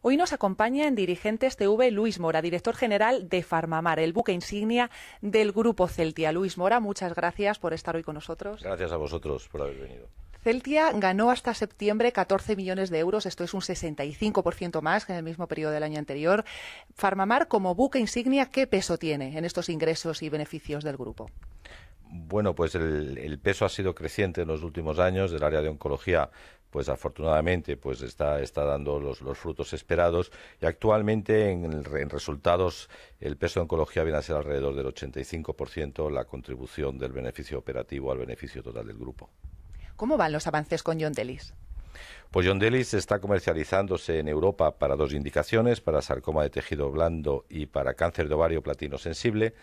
Hoy nos acompaña en Dirigentes TV Luis Mora, director general de Farmamar, el buque insignia del Grupo Celtia. Luis Mora, muchas gracias por estar hoy con nosotros. Gracias a vosotros por haber venido. Celtia ganó hasta septiembre 14 millones de euros, esto es un 65% más que en el mismo periodo del año anterior. Farmamar, como buque insignia, ¿qué peso tiene en estos ingresos y beneficios del grupo? Bueno, pues el, peso ha sido creciente en los últimos años del área de oncología. Pues afortunadamente, pues está, está dando los, frutos esperados y actualmente en, resultados el peso de oncología viene a ser alrededor del 85% la contribución del beneficio operativo al beneficio total del grupo. ¿Cómo van los avances con John Pues John está comercializándose en Europa para dos indicaciones, para sarcoma de tejido blando y para cáncer de ovario platino sensible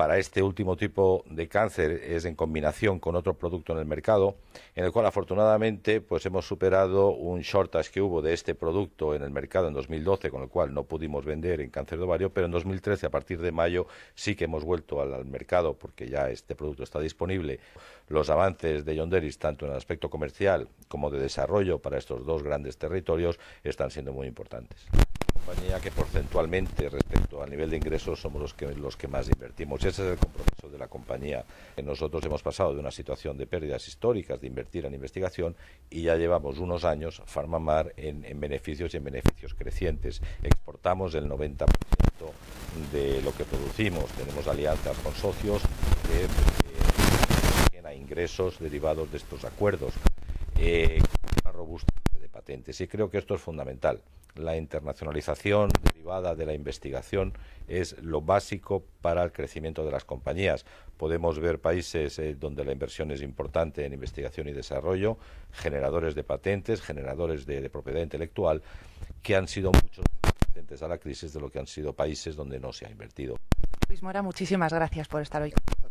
para este último tipo de cáncer es en combinación con otro producto en el mercado, en el cual afortunadamente pues hemos superado un shortage que hubo de este producto en el mercado en 2012, con el cual no pudimos vender en cáncer de ovario, pero en 2013 a partir de mayo sí que hemos vuelto al, al mercado porque ya este producto está disponible. Los avances de Yonderis tanto en el aspecto comercial como de desarrollo para estos dos grandes territorios están siendo muy importantes compañía que porcentualmente respecto al nivel de ingresos somos los que, los que más invertimos. Ese es el compromiso de la compañía. Nosotros hemos pasado de una situación de pérdidas históricas de invertir en investigación y ya llevamos unos años, Farmamar, en, beneficios y en beneficios crecientes. Exportamos el 90% de lo que producimos. Tenemos alianzas con socios que, generan eh, ingresos derivados de estos acuerdos. Eh, una de patentes y creo que esto es fundamental la internacionalización derivada de la investigación es lo básico para el crecimiento de las compañías. Podemos ver países eh, donde la inversión es importante en investigación y desarrollo, generadores de patentes, generadores de, propiedad intelectual, que han sido muchos resistentes a la crisis de lo que han sido países donde no se ha invertido. Luis Mora, muchísimas gracias por estar hoy con